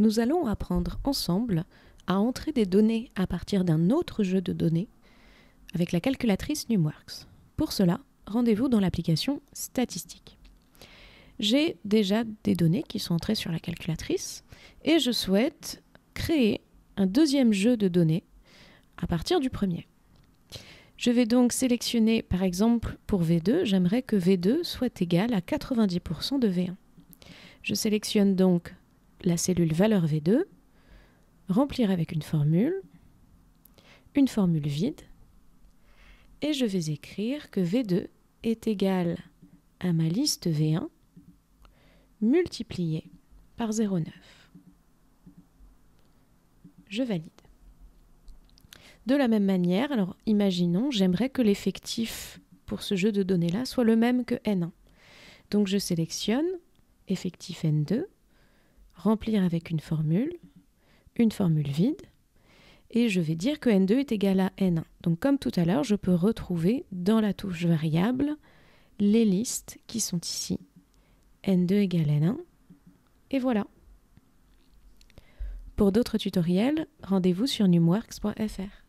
nous allons apprendre ensemble à entrer des données à partir d'un autre jeu de données avec la calculatrice NumWorks. Pour cela, rendez-vous dans l'application Statistiques. J'ai déjà des données qui sont entrées sur la calculatrice et je souhaite créer un deuxième jeu de données à partir du premier. Je vais donc sélectionner, par exemple, pour V2, j'aimerais que V2 soit égal à 90% de V1. Je sélectionne donc la cellule valeur V2, remplir avec une formule, une formule vide, et je vais écrire que V2 est égal à ma liste V1 multipliée par 0,9. Je valide. De la même manière, alors imaginons, j'aimerais que l'effectif pour ce jeu de données-là soit le même que N1. Donc je sélectionne effectif N2 remplir avec une formule, une formule vide, et je vais dire que N2 est égal à N1. Donc comme tout à l'heure, je peux retrouver dans la touche variable les listes qui sont ici. N2 égale N1, et voilà. Pour d'autres tutoriels, rendez-vous sur numworks.fr.